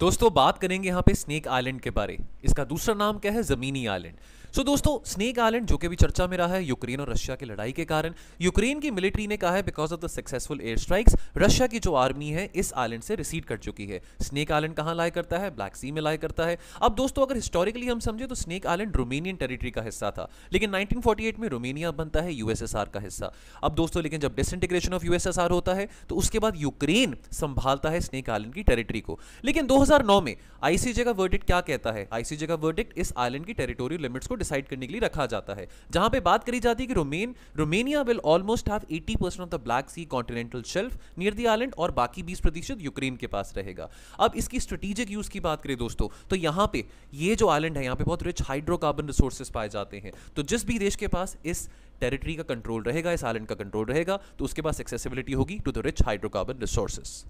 दोस्तों बात करेंगे यहाँ पे स्नेक आइलैंड के बारे इसका दूसरा नाम क्या है ज़मीनी आइलैंड सो so, दोस्तों स्नेक आइलैंड जो कि भी चर्चा में रहा है यूक्रेन और रशिया की लड़ाई के कारण यूक्रेन की मिलिट्री ने कहा है because of the successful air strikes Russia की जो आर्मी है इस आइलैंड से रिसीड कर चुकी है स्नेक आइलैंड कहाँ लाया करता है ब्लैक सी में लाया करता है अब दोस्तों अगर हिस्टोरिकली हम समझे तो स्नेक आइलैंड रोमेनियन टेरिटरी का हिस्सा था लेकिन नाइनटीन में रोमेनिया बनता है यूएसएसआर का हिस्सा अब दोस्तों लेकिन जब डिसइंटीग्रेशन ऑफ यूएसएसआर होता है तो उसके बाद यूक्रेन संभालता है स्नेक आइलैंड की टेरिटरी को लेकिन दो 2009 में आईसीजे का वर्डिक्ट क्या कहता है आईसीजे का वर्डिक्ट इस आइलैंड की टेरिटोरियल लिमिट्स को डिसाइड करने के लिए रखा जाता है जहां पे बात करी जाती है कि Roman Romania will almost have 80 percent of the Black Sea continental shelf near the island और बाकी 20 प्रतिशत यूक्रेन के पास रहेगा अब इसकी स्ट्रेटेजिक यूज की बात करें दोस्तों तो यहाँ पे ये जो आइलैंड है यहाँ पे बहुत रिच हाइड्रोकार्बन रिसोर्सेस पाए जाते हैं तो जिस भी देश के पास इस टेरिटरी का कंट्रोल रहेगा इस आइलैंड का कंट्रोल रहेगा तो उसके पास एक्सेसिबिलिटी होगी to the rich hydrocarbon resources